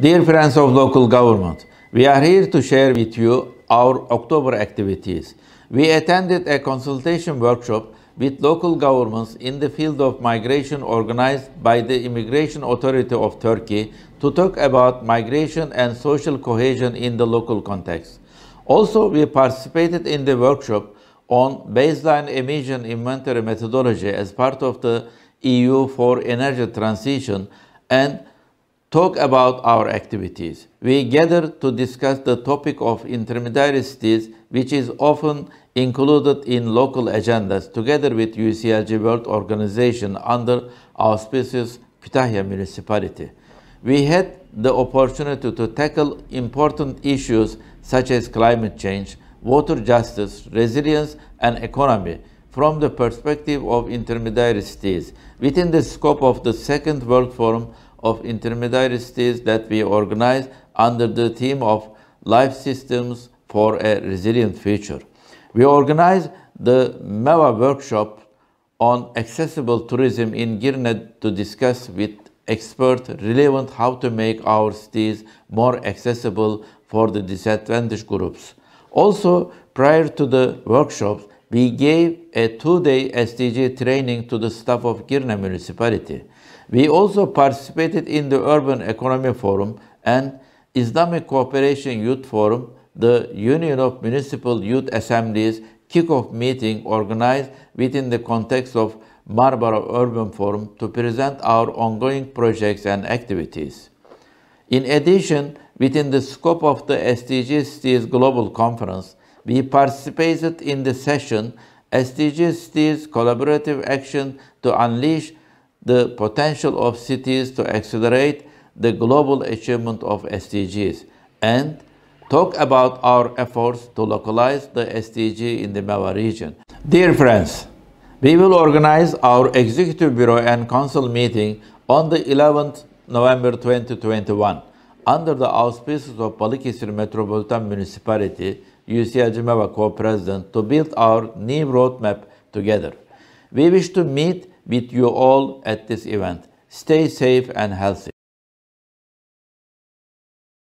Dear friends of local government, we are here to share with you our October activities. We attended a consultation workshop with local governments in the field of migration organized by the Immigration Authority of Turkey to talk about migration and social cohesion in the local context. Also, we participated in the workshop on baseline emission inventory methodology as part of the EU for energy transition and talk about our activities. We gather to discuss the topic of intermediary cities, which is often included in local agendas together with UCLG World Organization under auspicious Kütahya Municipality. We had the opportunity to tackle important issues such as climate change, water justice, resilience and economy from the perspective of intermediary cities within the scope of the Second World Forum of intermediary states that we organize under the theme of life systems for a resilient future. We organize the MEWA workshop on accessible tourism in Girnet to discuss with experts relevant how to make our cities more accessible for the disadvantaged groups. Also, prior to the workshops, we gave a two-day SDG training to the staff of Girne municipality. We also participated in the Urban Economy Forum and Islamic Cooperation Youth Forum, the Union of Municipal Youth Assemblies kickoff meeting organized within the context of Marmara Urban Forum to present our ongoing projects and activities. In addition, within the scope of the SDG Cities Global Conference, we participated in the session SDG Cities Collaborative Action to Unleash the potential of cities to accelerate the global achievement of SDGs and talk about our efforts to localize the SDG in the Mawa region. Dear friends, we will organize our Executive Bureau and Council meeting on the 11th November 2021 under the auspices of Balıkesir Metropolitan Municipality, UCLG Mawa co-president to build our new roadmap together. We wish to meet with you all at this event. Stay safe and healthy.